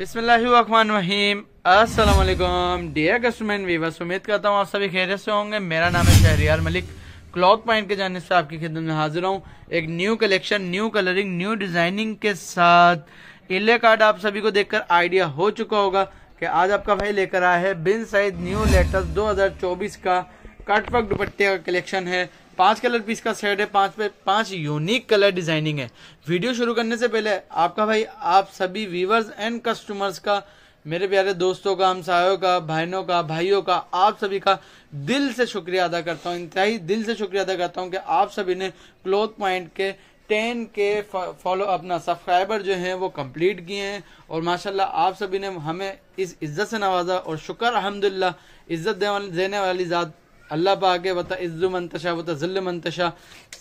बिसमीम Aslam dear customer viewers उम्मीद करता हूँ आप सभी खैरियत से होंगे मेरा नाम है शहरियार मलिक क्लॉथ पॉइंट के जाने से आपकी खिदमत में हाजिर हूँ एक new collection new colouring new designing के साथ इले कार्ड आप सभी को देखकर आइडिया हो चुका होगा कि आज आपका भाई लेकर आया है बिन साइज न्यू लेटेस्ट 2024 का कटवर्क दुपट्टे का कलेक्शन है पांच कलर पीस का सेट है पांच पे पांच यूनिक कलर डिजाइनिंग है वीडियो शुरू करने से पहले आपका भाई आप सभी व्यूवर्स एंड कस्टमर्स का मेरे प्यारे दोस्तों का हमसायों का बहनों का भाइयों का आप सभी का दिल से शुक्रिया अदा करता हूँ इंतहा दिल से शुक्रिया अदा करता हूँ कि आप सभी ने क्लोथ पॉइंट के टेन के फॉलो अपना सब्सक्राइबर जो है वो कंप्लीट किए हैं और माशाल्लाह आप सभी ने हमें इस इज्जत से नवाजा और शुक्र अलहमदिल्ला इज्जत देने वाली ज़ात अल्लाह बागे वत इज्जु मंतशा वत जिल्ल मंतशा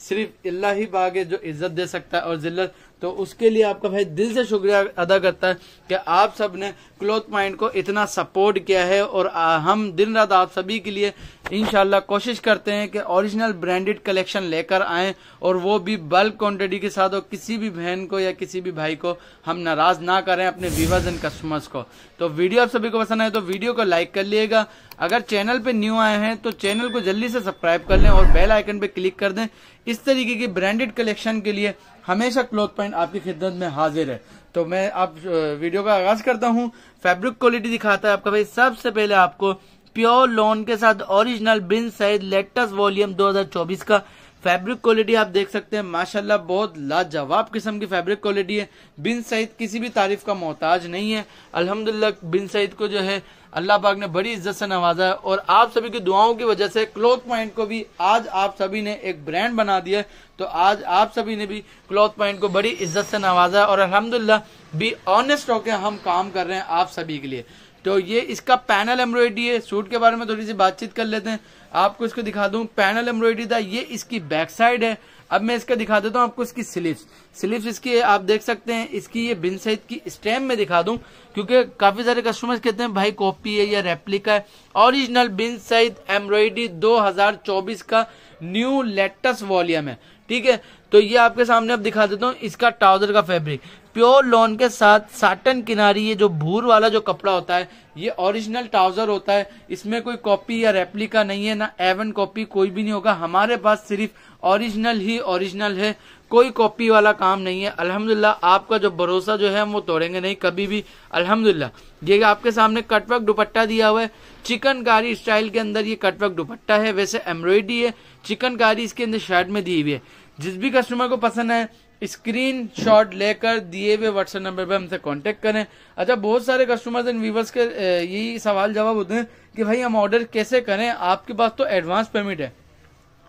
सिर्फ अल्लाह ही बागे जो इज्जत दे सकता है और जिल्लत तो उसके लिए आपका भाई दिल से शुक्रिया अदा करता है कि आप सब ने क्लोथ माइंड को इतना सपोर्ट किया है और हम दिन रात आप सभी के लिए इन कोशिश करते हैं कि ओरिजिनल ब्रांडेड कलेक्शन लेकर आए और वो भी बल्क क्वांटिटी के साथ और किसी भी बहन को या किसी भी भाई को हम नाराज ना करें अपने व्यूवर्स एंड कस्टमर्स को तो वीडियो आप सभी को पसंद आए तो वीडियो को लाइक कर लिएगा अगर चैनल पे न्यू आए हैं तो चैनल को जल्दी से सब्सक्राइब कर लें और बेल आइकन पे क्लिक कर दें इस तरीके की ब्रांडेड कलेक्शन के लिए हमेशा क्लोथ पॉइंट आपकी खिदमत में हाजिर है तो मैं आप वीडियो का आगाज करता हूँ फैब्रिक क्वालिटी दिखाता है आपका भाई सबसे पहले आपको प्योर लोन के साथ ओरिजिनल बिन साइज लेटेस्ट वॉल्यूम 2024 का फैब्रिक क्वालिटी आप देख सकते हैं माशाल्लाह बहुत लाजवाब किस्म की फैब्रिक क्वालिटी है बिन सईद किसी भी तारीफ का मोहताज नहीं है अल्हम्दुलिल्लाह बिन सईद को जो है अल्लाह पाक ने बड़ी इज्जत से नवाजा है और आप सभी की दुआओं की वजह से क्लॉथ पॉइंट को भी आज आप सभी ने एक ब्रांड बना दिया तो आज आप सभी ने भी क्लॉथ पॉइंट को बड़ी इज्जत से नवाजा है और अलहमदुल्ला बी ऑनेस्ट होकर हम काम कर रहे हैं आप सभी के लिए तो ये इसका पैनल एम्ब्रॉयडरी है सूट के बारे में थोड़ी सी बातचीत कर लेते हैं आपको इसको दिखा दूं पैनल एम्ब्रॉयडरी था ये इसकी बैक साइड है अब मैं इसका दिखा देता हूँ आपको इसकी स्लीव्स स्लीव्स इसकी आप देख सकते हैं इसकी ये बिन सहित की स्टैम्प में दिखा दूं क्योंकि काफी सारे कस्टमर्स कहते हैं भाई कॉपी है या रेप्लिका है ओरिजिनल बिन सहित एम्ब्रॉयडरी 2024 का न्यू लेटेस्ट वॉल्यूम है ठीक है तो ये आपके सामने अब दिखा देता हूँ इसका ट्राउजर का फैब्रिक प्योर लॉन के साथ साटन किनारी ये जो भूर वाला जो कपड़ा होता है ये ओरिजिनल ट्राउजर होता है इसमें कोई कॉपी या रेप्लिका नहीं है ना एवन कॉपी कोई भी नहीं होगा हमारे पास सिर्फ ओरिजिनल ही ओरिजिनल है कोई कॉपी वाला काम नहीं है अल्हम्दुलिल्लाह आपका जो भरोसा जो है हम वो तोड़ेंगे नहीं कभी भी अल्हम्दुलिल्लाह ये आपके सामने कटवर्क दुपट्टा दिया हुआ है चिकनकारी स्टाइल के अंदर ये कटवर्क दुपट्टा है वैसे एम्ब्रॉयडरी है चिकनकारी इसके अंदर शर्ट में दी हुई है जिस भी कस्टमर को पसंद है स्क्रीन शॉट लेकर दिए हुए व्हाट्सएप नंबर पर हमसे कांटेक्ट करें अच्छा बहुत सारे कस्टमर्स एंड व्यूवर्स के यही सवाल जवाब होते हैं कि भाई हम ऑर्डर कैसे करें आपके पास तो एडवांस पेमेंट है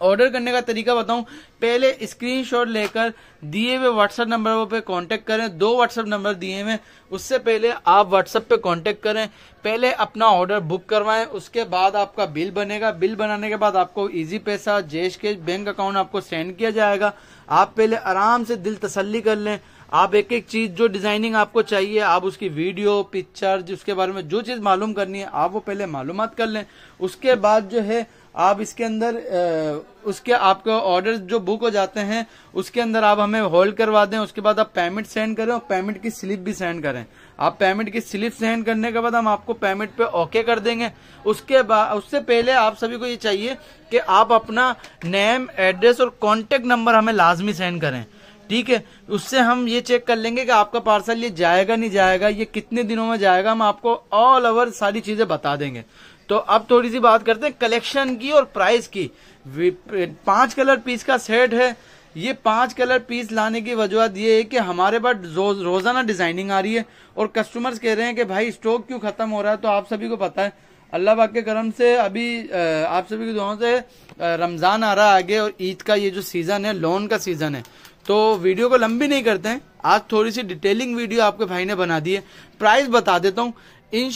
ऑर्डर करने का तरीका बताऊं पहले स्क्रीनशॉट लेकर दिए हुए व्हाट्सएप नंबर पे कांटेक्ट करें दो व्हाट्सएप नंबर दिए हुए उससे पहले आप व्हाट्सएप पे कांटेक्ट करें पहले अपना ऑर्डर बुक करवाएं उसके बाद आपका बिल बनेगा बिल बनाने के बाद आपको इजी पैसा जेश के बैंक अकाउंट आपको सेंड किया जाएगा आप पहले आराम से दिल तसली कर लें आप एक एक चीज जो डिजाइनिंग आपको चाहिए आप उसकी वीडियो पिक्चर उसके बारे में जो चीज मालूम करनी है आप वो पहले मालूम कर लें उसके बाद जो है आप इसके अंदर उसके आपका ऑर्डर जो बुक हो जाते हैं उसके अंदर आप हमें होल्ड करवा दें उसके बाद आप पेमेंट सेंड करें और पेमेंट की स्लिप भी सेंड करें आप पेमेंट की स्लिप सेंड करने के बाद हम आपको पेमेंट पे ओके कर देंगे उसके बाद उससे पहले आप सभी को ये चाहिए कि आप अपना नेम एड्रेस और कॉन्टेक्ट नंबर हमें लाजमी सेंड करें ठीक है उससे हम ये चेक कर लेंगे कि आपका पार्सल ये जाएगा नहीं जाएगा ये कितने दिनों में जाएगा हम आपको ऑल ओवर सारी चीजें बता देंगे तो अब थोड़ी सी बात करते हैं कलेक्शन की और प्राइस की पांच कलर पीस का सेट है ये पांच कलर पीस लाने की वजह ये है कि हमारे पास रोजाना डिजाइनिंग आ रही है और कस्टमर्स कह रहे हैं कि भाई स्टॉक क्यों खत्म हो रहा है तो आप सभी को पता है अल्लाह पाक के करम से अभी आप सभी की दुआओं से रमज़ान आ रहा है आगे और ईद का ये जो सीज़न है लोन का सीज़न है तो वीडियो को लंबी नहीं करते हैं आज थोड़ी सी डिटेलिंग वीडियो आपके भाई ने बना दी है प्राइस बता देता हूँ इन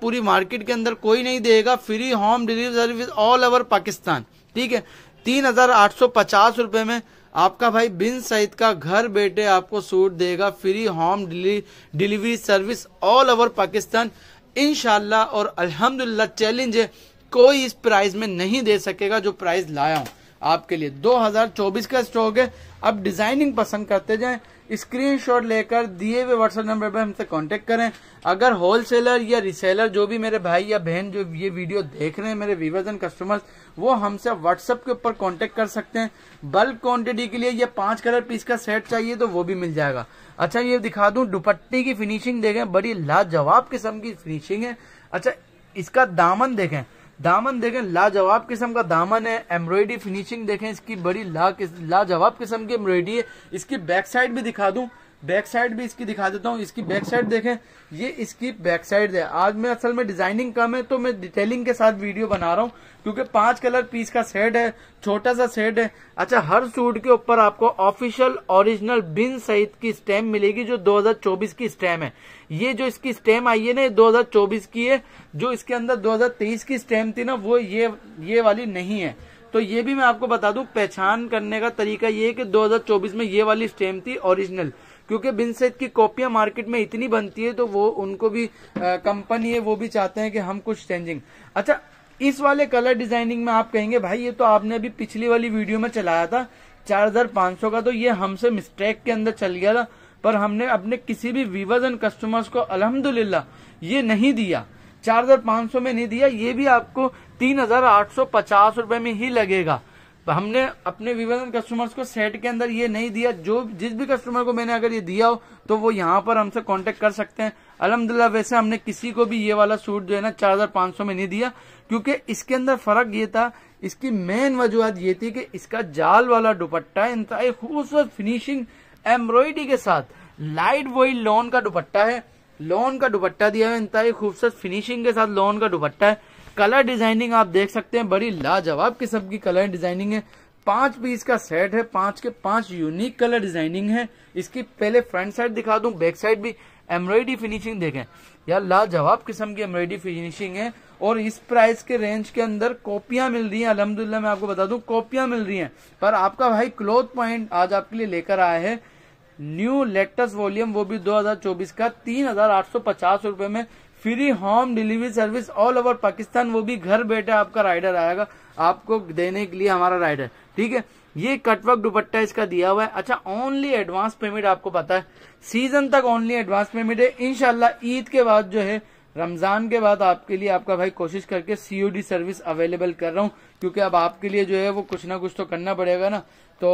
पूरी मार्केट के अंदर कोई नहीं देगा free home delivery service all over Pakistan ठीक है तीन हजार आठ सौ पचास रुपये में आपका भाई बिन सईद का घर बैठे आपको सूट देगा free home delivery service all over Pakistan इनशाला और अल्हम्दुलिल्लाह चैलेंज है कोई इस प्राइस में नहीं दे सकेगा जो प्राइस लाया हूं आपके लिए 2024 का स्टॉक है अब डिजाइनिंग पसंद करते जाएं स्क्रीनशॉट लेकर दिए हुए व्हाट्सएप नंबर पर हमसे कांटेक्ट करें अगर होलसेलर या रिसेलर जो भी मेरे भाई या बहन जो ये वीडियो देख रहे हैं मेरे व्यूवर्स एंड कस्टमर्स वो हमसे व्हाट्सएप के ऊपर कांटेक्ट कर सकते हैं बल्क क्वांटिटी के लिए ये पांच कलर पीस का सेट चाहिए तो वो भी मिल जाएगा अच्छा ये दिखा दूं दुपट्टी की फिनिशिंग देखें बड़ी लाजवाब किस्म की फिनिशिंग है अच्छा इसका दामन देखें दामन देखें लाजवाब किस्म का दामन है एम्ब्रॉयडरी फिनिशिंग देखें इसकी बड़ी ला लाजवाब किस्म की एम्ब्रॉयडरी है इसकी बैक साइड भी दिखा दूं बैक साइड भी इसकी दिखा देता हूँ इसकी बैक साइड देखें ये इसकी बैक साइड है आज मैं असल में डिजाइनिंग कम है तो मैं डिटेलिंग के साथ वीडियो बना रहा हूँ क्योंकि पांच कलर पीस का सेट है छोटा सा सेट है अच्छा हर सूट के ऊपर आपको ऑफिशियल ओरिजिनल बिन सहित की स्टैम्प मिलेगी जो 2024 की स्टैम्प है ये जो इसकी स्टैम्प आई है ना ये 2024 की है जो इसके अंदर दो की स्टैम्प थी ना वो ये ये वाली नहीं है तो ये भी मैं आपको बता दू पहचान करने का तरीका ये है कि 2024 में ये वाली स्टेम थी ओरिजिनल क्योंकि बिन सेट की कॉपियां मार्केट में इतनी बनती है तो वो उनको भी कंपनी है वो भी चाहते हैं कि हम कुछ चेंजिंग अच्छा इस वाले कलर डिजाइनिंग में आप कहेंगे भाई ये तो आपने अभी पिछली वाली वीडियो में चलाया था सौ का तो ये हमसे मिस्टेक के अंदर चल गया था पर हमने अपने किसी भी व्यूवर्स एंड कस्टमर्स को अलहमदुल्ला ये नहीं दिया चार हजार पांच सौ में नहीं दिया ये भी आपको तीन हजार आठ सौ पचास रुपए में ही लगेगा तो हमने अपने विवेदन कस्टमर्स को सेट के अंदर ये नहीं दिया जो जिस भी कस्टमर को मैंने अगर ये दिया हो तो वो यहाँ पर हमसे कांटेक्ट कर सकते हैं अलहमदिल्ला वैसे हमने किसी को भी ये वाला सूट जो है ना चार हजार पांच सौ में नहीं दिया क्योंकि इसके अंदर फर्क ये था इसकी मेन वजूहत ये थी कि इसका जाल वाला दुपट्टा इनता खूबसूरत फिनिशिंग एम्ब्रॉयडरी के साथ लाइट वही लोन का दुपट्टा है लोन का दुपट्टा दिया है इनता खूबसूरत फिनिशिंग के साथ लोन का दुपट्टा है कलर डिजाइनिंग आप देख सकते हैं बड़ी लाजवाब किस्म की कलर डिजाइनिंग है पांच पीस का सेट है पांच के पांच यूनिक कलर डिजाइनिंग है इसकी पहले फ्रंट साइड दिखा दू बैक साइड भी एम्ब्रॉयडरी फिनिशिंग देखें यार लाजवाब किस्म की एम्ब्रॉयडरी फिनिशिंग है और इस प्राइस के रेंज के अंदर कॉपियां मिल रही हैं अलहमदुल्ला मैं आपको बता दूं कॉपियां मिल रही हैं पर आपका भाई क्लोथ पॉइंट आज आपके लिए लेकर आया है न्यू लेटेस्ट वॉल्यूम वो भी 2024 का तीन हजार आठ सौ पचास में free home delivery service all over Pakistan वो भी घर बैठे आपका राइडर आएगा आपको देने के लिए हमारा राइडर ठीक है ये कटवर्क दुपट्टा इसका दिया हुआ है अच्छा ओनली एडवांस पेमेंट आपको पता है सीजन तक ओनली एडवांस पेमेंट है इनशाला ईद के बाद जो है रमजान के बाद आपके लिए आपका भाई कोशिश करके सीओडी सर्विस अवेलेबल कर रहा हूँ क्योंकि अब आपके लिए जो है वो कुछ ना कुछ तो करना पड़ेगा ना तो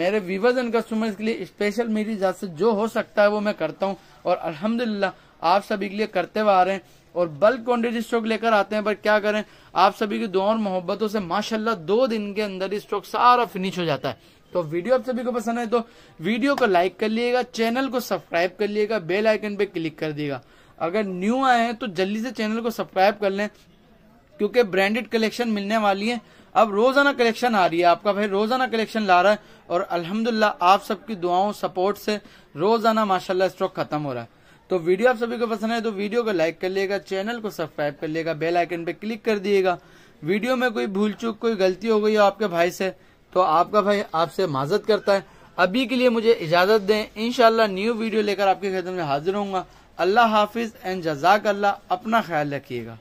मेरे व्यूवर्स एंड कस्टमर्स के लिए स्पेशल मेरी इजाजत जो हो सकता है वो मैं करता हूँ और अल्हम्दुलिल्लाह आप सभी के लिए करते हुए आ रहे हैं और बल्क क्वांटिटी स्टॉक लेकर आते हैं पर क्या करें आप सभी की दुआ और मोहब्बतों से माशाल्लाह दो दिन के अंदर ही स्टॉक सारा फिनिश हो जाता है तो वीडियो आप सभी को पसंद है तो वीडियो को लाइक कर लिएगा चैनल को सब्सक्राइब कर लिएगा बेल आइकन पे क्लिक कर दिएगा अगर न्यू आए हैं तो जल्दी से चैनल को सब्सक्राइब कर लें क्योंकि ब्रांडेड कलेक्शन मिलने वाली है अब रोजाना कलेक्शन आ रही है आपका भाई रोजाना कलेक्शन ला रहा है और अल्हम्दुलिल्लाह आप सबकी दुआओं सपोर्ट से रोजाना माशाल्लाह स्टॉक खत्म हो रहा है तो वीडियो आप सभी को पसंद है तो वीडियो को लाइक कर लेगा चैनल को सब्सक्राइब कर लेगा बेल आइकन पे क्लिक कर दिएगा वीडियो में कोई भूल चूक कोई गलती हो गई हो आपके भाई से तो आपका भाई आपसे माजत करता है अभी के लिए मुझे इजाजत दें इनशाला न्यू वीडियो लेकर आपके खेत में हाजिर होंगे अल्लाह हाफिज एंड जजाक अल्लाह अपना ख्याल रखिएगा